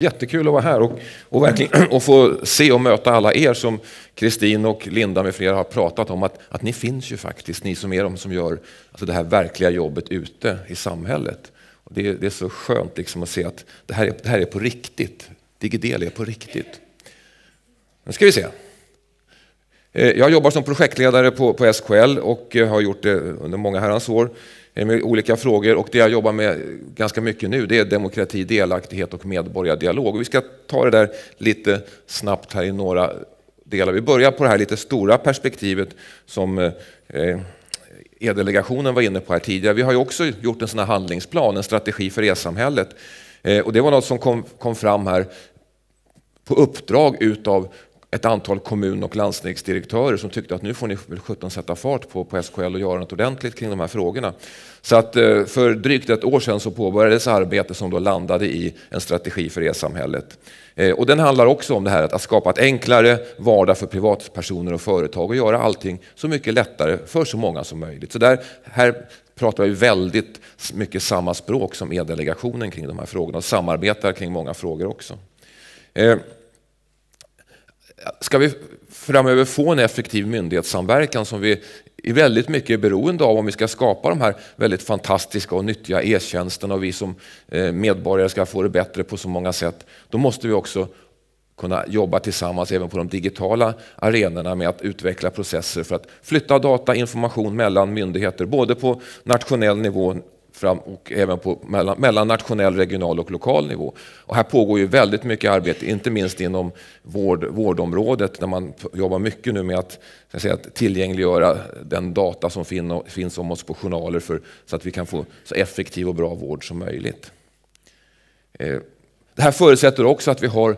Jättekul att vara här och, och, verkligen, och få se och möta alla er som Kristin och Linda med flera har pratat om. Att, att ni finns ju faktiskt, ni som är de som gör alltså det här verkliga jobbet ute i samhället. Och det, det är så skönt liksom att se att det här är, det här är på riktigt. Digidel är på riktigt. Nu ska vi se. Eh, jag jobbar som projektledare på, på SKL och eh, har gjort det under många herrans år. Eh, med olika frågor och det jag jobbar med ganska mycket nu det är demokrati, delaktighet och medborgardialog. Och vi ska ta det där lite snabbt här i några delar. Vi börjar på det här lite stora perspektivet som eh, eh, E-delegationen var inne på här tidigare. Vi har ju också gjort en sån här handlingsplan, en strategi för e-samhället. Och det var något som kom, kom fram här på uppdrag utav ett antal kommun och landstingsdirektörer som tyckte att nu får ni sjutton sätta fart på, på SKL och göra något ordentligt kring de här frågorna. Så att eh, för drygt ett år sedan så påbörjades arbete som då landade i en strategi för e-samhället. Eh, och den handlar också om det här att skapa ett enklare vardag för privatpersoner och företag och göra allting så mycket lättare för så många som möjligt. Så där, här pratar vi väldigt mycket samma språk som e-delegationen kring de här frågorna och samarbetar kring många frågor också. Eh, Ska vi framöver få en effektiv myndighetssamverkan som vi är väldigt mycket beroende av om vi ska skapa de här väldigt fantastiska och nyttiga e-tjänsterna och vi som eh, medborgare ska få det bättre på så många sätt, då måste vi också kunna jobba tillsammans även på de digitala arenorna med att utveckla processer för att flytta data, information mellan myndigheter, både på nationell nivå fram och även på mellan, mellan nationell, regional och lokal nivå. Och här pågår ju väldigt mycket arbete, inte minst inom vård, vårdområdet där man jobbar mycket nu med att, att säga, tillgängliggöra den data som fin, finns om oss på journaler för, så att vi kan få så effektiv och bra vård som möjligt. Eh, det här förutsätter också att vi har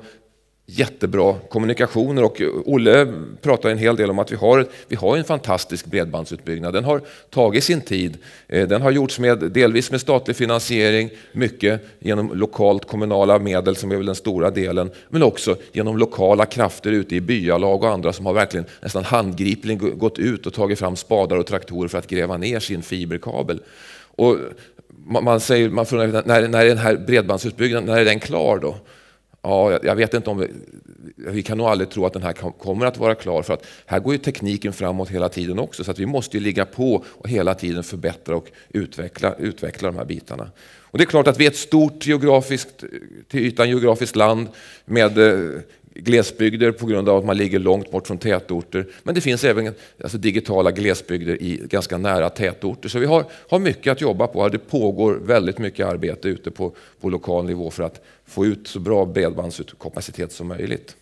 jättebra kommunikationer och Olle pratar en hel del om att vi har, vi har en fantastisk bredbandsutbyggnad. Den har tagit sin tid. Eh, den har gjorts med, delvis med statlig finansiering, mycket genom lokalt kommunala medel som är väl den stora delen, men också genom lokala krafter ute i byalag och andra som har verkligen nästan handgripligen gått ut och tagit fram spadar och traktorer för att gräva ner sin fiberkabel. Och man, säger, man frågar när, när är den här bredbandsutbyggnaden när är den klar då? Ja, jag, vet inte om vi, vi, kan nog aldrig tro att den här kommer att vara klar för att här går ju tekniken framåt hela tiden också så att vi måste ju ligga på och hela tiden förbättra och utveckla, utveckla de här bitarna. Och det är klart att vi är ett stort geografiskt, till ytan geografiskt land med eh, glesbygder på grund av att man ligger långt bort från tätorter. Men det finns även alltså, digitala glesbygder i ganska nära tätorter. Så vi har, har mycket att jobba på. Det pågår väldigt mycket arbete ute på, på lokal nivå för att få ut så bra bredbandskapacitet som möjligt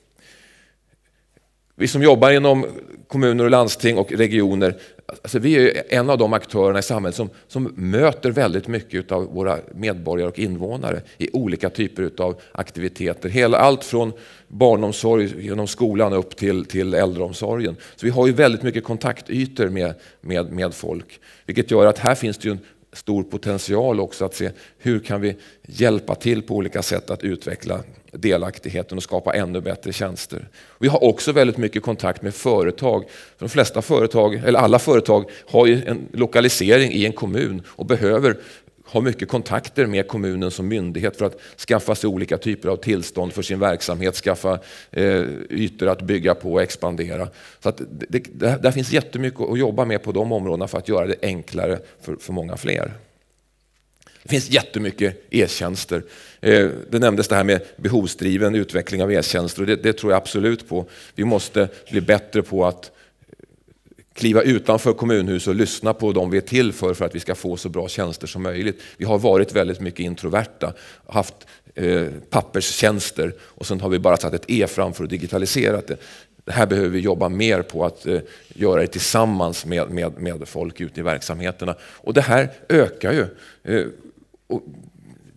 vi som jobbar inom kommuner och landsting och regioner, alltså vi är en av de aktörerna i samhället som, som möter väldigt mycket av våra medborgare och invånare i olika typer av aktiviteter. Hela, allt från barnomsorg genom skolan upp till, till äldreomsorgen. Så vi har ju väldigt mycket kontaktytor med, med, med folk, vilket gör att här finns det ju en stor potential också att se hur kan vi hjälpa till på olika sätt att utveckla delaktigheten och skapa ännu bättre tjänster. Vi har också väldigt mycket kontakt med företag. De flesta företag, eller alla företag, har ju en lokalisering i en kommun och behöver har mycket kontakter med kommunen som myndighet för att skaffa sig olika typer av tillstånd för sin verksamhet, skaffa eh, ytor att bygga på och expandera. Så att det, det, där finns jättemycket att jobba med på de områdena för att göra det enklare för, för många fler. Det finns jättemycket e-tjänster. Eh, det nämndes det här med behovsdriven utveckling av e-tjänster och det, det, tror jag absolut på. Vi måste bli bättre på att kliva utanför kommunhuset och lyssna på dem vi är till för, för att vi ska få så bra tjänster som möjligt. Vi har varit väldigt mycket introverta, haft eh, papperstjänster och sen har vi bara satt ett E framför och digitaliserat det. det här behöver vi jobba mer på att eh, göra det tillsammans med, med, med folk ute i verksamheterna. Och det här ökar ju. Eh, och,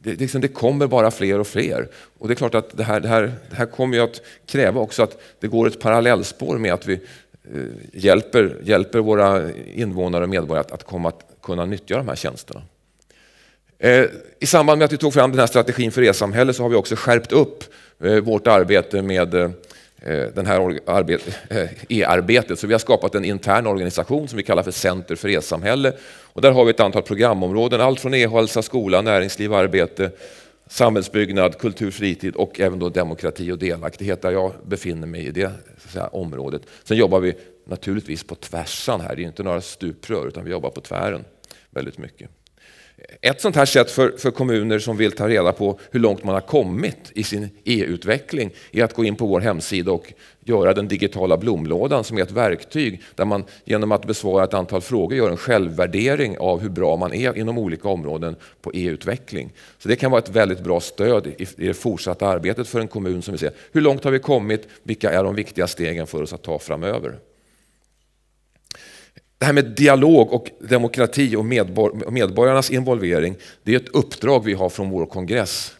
det, liksom, det, kommer bara fler och fler. Och det är klart att det här, det här, det här kommer att kräva också att det går ett parallellspår med att vi Eh, hjälper, hjälper våra invånare och medborgare att, att komma kunna nyttja de här tjänsterna. Eh, I samband med att vi tog fram den här strategin för e-samhälle så har vi också skärpt upp eh, vårt arbete med den här e-arbetet. Så vi har skapat en intern organisation som vi kallar för Center för e-samhälle. där har vi ett antal programområden, allt från e-hälsa, skola, näringsliv, arbete samhällsbyggnad, kultur, fritid och även då demokrati och delaktighet där jag befinner mig i det säga, området. Sen jobbar vi naturligtvis på tvärsan här, det är inte några stuprör utan vi jobbar på tvären väldigt mycket. Ett sånt här sätt för, för kommuner som vill ta reda på hur långt man har kommit i sin e-utveckling är att gå in på vår hemsida och göra den digitala blomlådan som är ett verktyg där man genom att besvara ett antal frågor gör en självvärdering av hur bra man är inom olika områden på e-utveckling. Så det kan vara ett väldigt bra stöd i, i det fortsatta arbetet för en kommun som vill se hur långt har vi kommit, vilka är de viktiga stegen för oss att ta framöver det här med dialog och demokrati och medbor medborgarnas involvering, det är ett uppdrag vi har från vår kongress.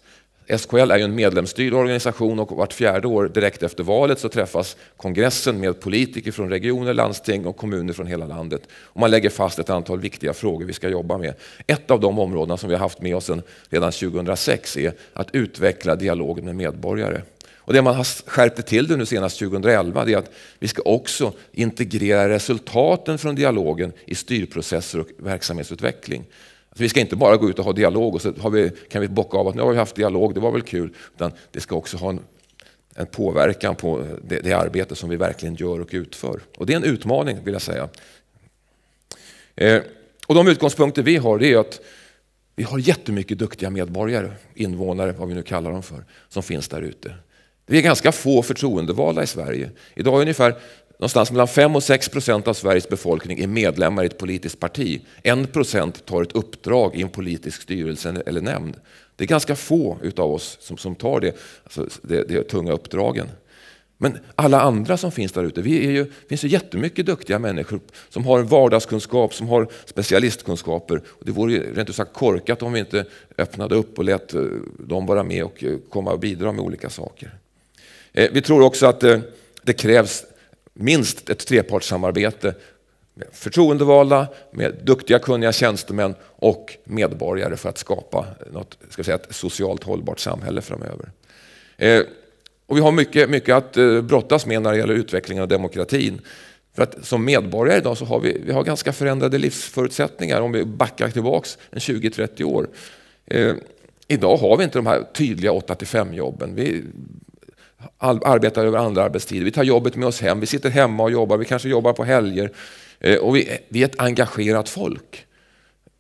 SKL är ju en medlemsstyrd organisation och vart fjärde år direkt efter valet så träffas kongressen med politiker från regioner, landsting och kommuner från hela landet. Och man lägger fast ett antal viktiga frågor vi ska jobba med. Ett av de områdena som vi har haft med oss sedan, redan 2006 är att utveckla dialogen med medborgare. Och det man har skärpte till det nu senast 2011 det är att vi ska också integrera resultaten från dialogen i styrprocesser och verksamhetsutveckling. Alltså vi ska inte bara gå ut och ha dialog och så vi, kan vi bocka av att nu har vi haft dialog, det var väl kul. Utan det ska också ha en, en påverkan på det, det, arbete som vi verkligen gör och utför. Och det är en utmaning vill jag säga. Eh, och de utgångspunkter vi har det är att vi har jättemycket duktiga medborgare, invånare, vad vi nu kallar dem för, som finns där ute. Vi är ganska få förtroendevalda i Sverige. Idag är ungefär någonstans mellan 5 och 6 procent av Sveriges befolkning är medlemmar i ett politiskt parti. 1 procent tar ett uppdrag i en politisk styrelse eller nämnd. Det är ganska få utav oss som, som tar det, alltså det, det tunga uppdragen. Men alla andra som finns där ute, det finns ju jättemycket duktiga människor som har vardagskunskap, som har specialistkunskaper. det vore ju rent ut sagt korkat om vi inte öppnade upp och lät eh, dem vara med och eh, komma och bidra med olika saker. Eh, vi tror också att eh, det krävs minst ett trepartssamarbete med förtroendevalda, med duktiga kunniga tjänstemän och medborgare för att skapa något, ska säga, ett socialt hållbart samhälle framöver. Eh, och vi har mycket, mycket att brottas med när det gäller utvecklingen av demokratin. För att som medborgare idag så har vi, vi har ganska förändrade livsförutsättningar om vi backar tillbaks 20-30 år. Eh, idag har vi inte de här tydliga 8-5 jobben. Vi arbetar över andra arbetstider. Vi tar jobbet med oss hem, vi sitter hemma och jobbar, vi kanske jobbar på helger. Eh, och vi, vi är ett engagerat folk.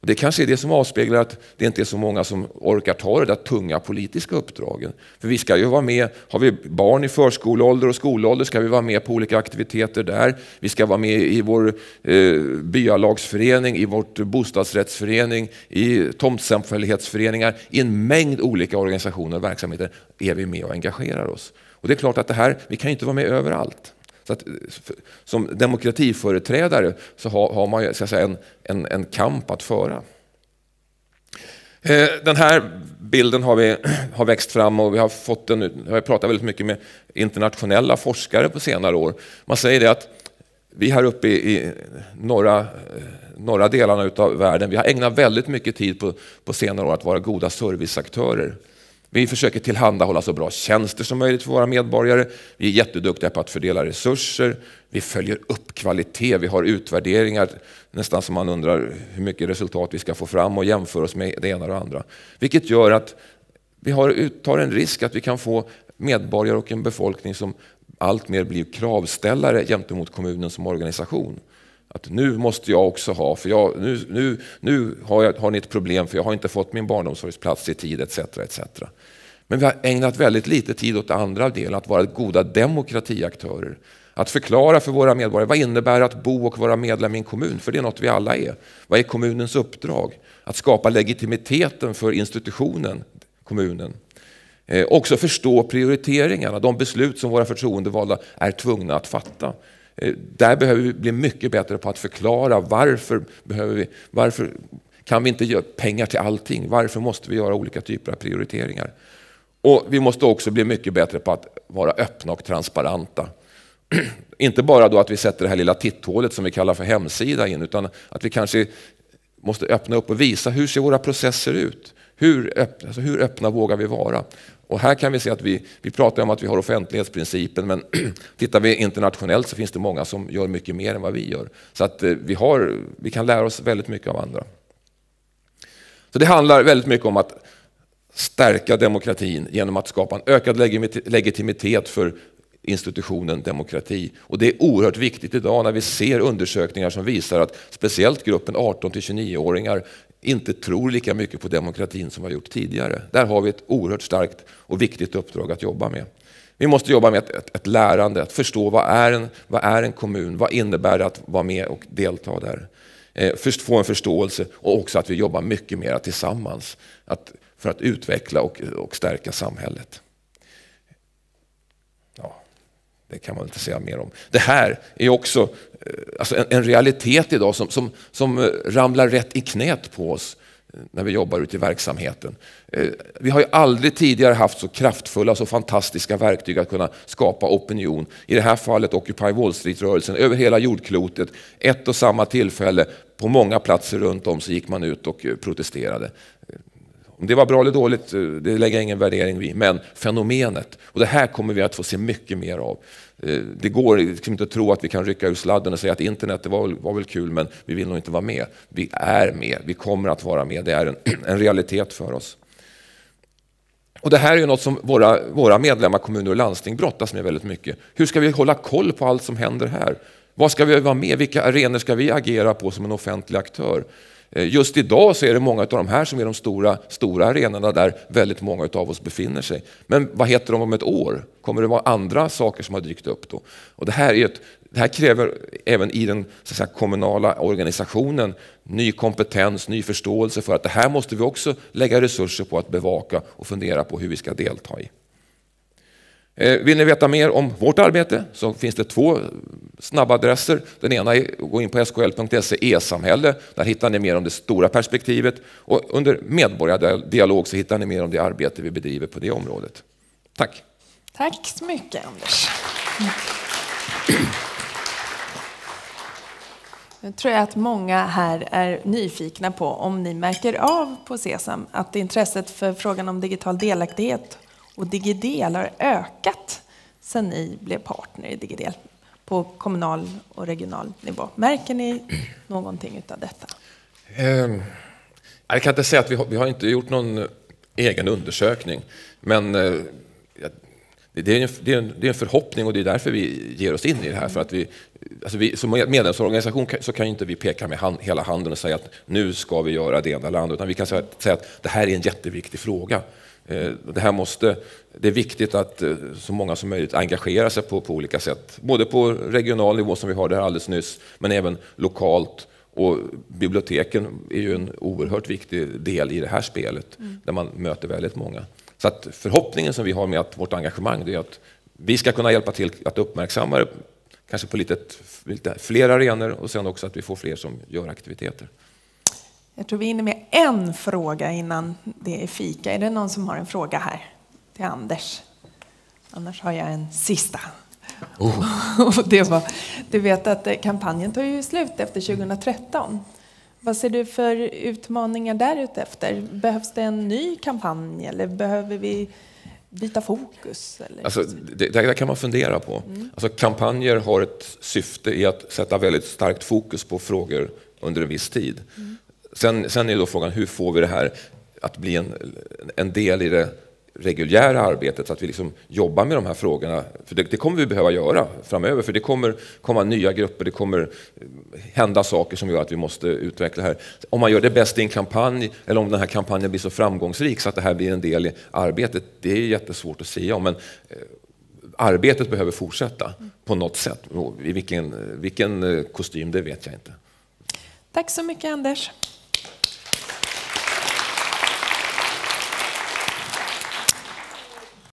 Det kanske är det som avspeglar att det inte är så många som orkar ta det där tunga politiska uppdragen. För vi ska ju vara med, har vi barn i förskoleålder och skolålder ska vi vara med på olika aktiviteter där. Vi ska vara med i vår eh, byalagsförening, i vårt bostadsrättsförening, i tomtsamfällighetsföreningar. I en mängd olika organisationer och verksamheter är vi med och engagerar oss. Och det är klart att det här, vi kan ju inte vara med överallt. Så att, som demokratiföreträdare så har, har man ska säga, en, en, en kamp att föra. Eh, den här bilden har, vi, har växt fram och vi har fått den, jag har pratat väldigt mycket med internationella forskare på senare år. Man säger det att vi här uppe i, i norra, eh, norra delarna av världen, vi har ägnat väldigt mycket tid på, på senare år att vara goda serviceaktörer. Vi försöker tillhandahålla så bra tjänster som möjligt för våra medborgare. Vi är jätteduktiga på att fördela resurser. Vi följer upp kvalitet. Vi har utvärderingar nästan som man undrar hur mycket resultat vi ska få fram och jämför oss med det ena och det andra. Vilket gör att vi har, tar en risk att vi kan få medborgare och en befolkning som allt mer blir kravställare gentemot kommunen som organisation. Att nu måste jag också ha, för jag, nu, nu, nu har, jag, har ni ett problem för jag har inte fått min barnomsorgsplats i tid etc. etc. Men vi har ägnat väldigt lite tid åt andra delen, att vara goda demokratiaktörer. Att förklara för våra medborgare vad innebär det att bo och vara medlem i en kommun, för det är något vi alla är. Vad är kommunens uppdrag? Att skapa legitimiteten för institutionen, kommunen. Eh, också förstå prioriteringarna, de beslut som våra förtroendevalda är tvungna att fatta. Eh, där behöver vi bli mycket bättre på att förklara varför, behöver vi, varför kan vi inte ge pengar till allting? Varför måste vi göra olika typer av prioriteringar? Och Vi måste också bli mycket bättre på att vara öppna och transparenta. inte bara då att vi sätter det här lilla titthålet som vi kallar för hemsida in, utan att vi kanske måste öppna upp och visa hur ser våra processer ut? Hur öppna, alltså hur öppna vågar vi vara? Och här kan vi se att vi, vi pratar om att vi har offentlighetsprincipen, men tittar vi internationellt så finns det många som gör mycket mer än vad vi gör. Så att eh, vi, har, vi kan lära oss väldigt mycket av andra. Så det handlar väldigt mycket om att stärka demokratin genom att skapa en ökad legitimitet för institutionen demokrati. Och det är oerhört viktigt idag när vi ser undersökningar som visar att speciellt gruppen 18 till 29-åringar inte tror lika mycket på demokratin som vi har gjort tidigare. Där har vi ett oerhört starkt och viktigt uppdrag att jobba med. Vi måste jobba med ett, ett, ett lärande, att förstå vad är, en, vad är en kommun, vad innebär det att vara med och delta där. Eh, först få en förståelse och också att vi jobbar mycket mer tillsammans att, för att utveckla och, och stärka samhället. Det kan man inte säga mer om. Det här är också eh, alltså en, en, realitet idag som, som, som eh, ramlar rätt i knät på oss eh, när vi jobbar ute i verksamheten. Vi har ju aldrig tidigare haft så kraftfulla, så fantastiska verktyg att kunna skapa opinion. I det här fallet Occupy Wall Street-rörelsen över hela jordklotet. Ett och samma tillfälle, på många platser runt om så gick man ut och protesterade. Om det var bra eller dåligt, eh, det lägger jag ingen värdering vid, men fenomenet. Och det här kommer vi att få se mycket mer av. Eh, det går liksom inte att tro att vi kan rycka ur sladden och säga att internet det var, var väl kul, men vi vill nog inte vara med. Vi är med, vi kommer att vara med, det är en, en realitet för oss. Och Det här är något som våra, våra medlemmar, kommuner och landsting brottas med väldigt mycket. Hur ska vi hålla koll på allt som händer här? Vad ska vi vara med Vilka arenor ska vi agera på som en offentlig aktör? Eh, just idag så är det många av de här som är de stora, stora arenorna där väldigt många av oss befinner sig. Men vad heter de om ett år? Kommer det vara andra saker som har dykt upp då? Och det, här är ett, det här kräver även i den så säga, kommunala organisationen ny kompetens, ny förståelse för att det här måste vi också lägga resurser på att bevaka och fundera på hur vi ska delta i. Eh, vill ni veta mer om vårt arbete så finns det två snabbadresser. Den ena är gå in på skl.se e-samhälle. Där hittar ni mer om det stora perspektivet och under medborgardialog så hittar ni mer om det arbete vi bedriver på det området. Tack! Tack så mycket Anders. Nu tror jag att många här är nyfikna på om ni märker av på SESAM att intresset för frågan om digital delaktighet och DigiDel har ökat sedan ni blev partner i DigiDel på kommunal och regional nivå. Märker ni någonting av detta? Ehm, jag kan inte säga att vi har, vi har inte gjort någon egen undersökning, men eh, det är, en, det, är en, det är, en, förhoppning och det är därför vi ger oss in i det här. För att vi, alltså vi, som medlemsorganisation kan, så kan inte vi peka med hand, hela handen och säga att nu ska vi göra det ena eller andra, utan vi kan säga, att det här är en jätteviktig fråga. Eh, det här måste, det är viktigt att eh, så många som möjligt engagerar sig på, på olika sätt. Både på regional nivå som vi hörde här alldeles nyss, men även lokalt. Och biblioteken är ju en oerhört viktig del i det här spelet, mm. där man möter väldigt många. Så att förhoppningen som vi har med att vårt engagemang är att vi ska kunna hjälpa till att uppmärksamma det, kanske på lite, lite fler arenor och sen också att vi får fler som gör aktiviteter. Jag tror vi hinner med en fråga innan det är fika. Är det någon som har en fråga här till Anders? Annars har jag en sista. Oh. det var, du vet att eh, kampanjen tar ju slut efter 2013. Vad ser du för utmaningar därutefter? Behövs det en ny kampanj eller behöver vi byta fokus? Eller? Alltså, det, där kan man fundera på. Mm. Alltså, kampanjer har ett syfte i att sätta väldigt starkt fokus på frågor under en viss tid. Mm. Sen, sen är då frågan hur får vi det här att bli en, en del i det reguljära arbetet, så att vi liksom jobbar med de här frågorna. För det, det, kommer vi behöva göra framöver, för det kommer komma nya grupper, det kommer hända saker som gör att vi måste utveckla det här. Om man gör det bäst i en kampanj, eller om den här kampanjen blir så framgångsrik så att det här blir en del i arbetet, det är jättesvårt att säga om, men eh, arbetet behöver fortsätta på något sätt. I vilken, vilken eh, kostym, det vet jag inte. Tack så mycket Anders.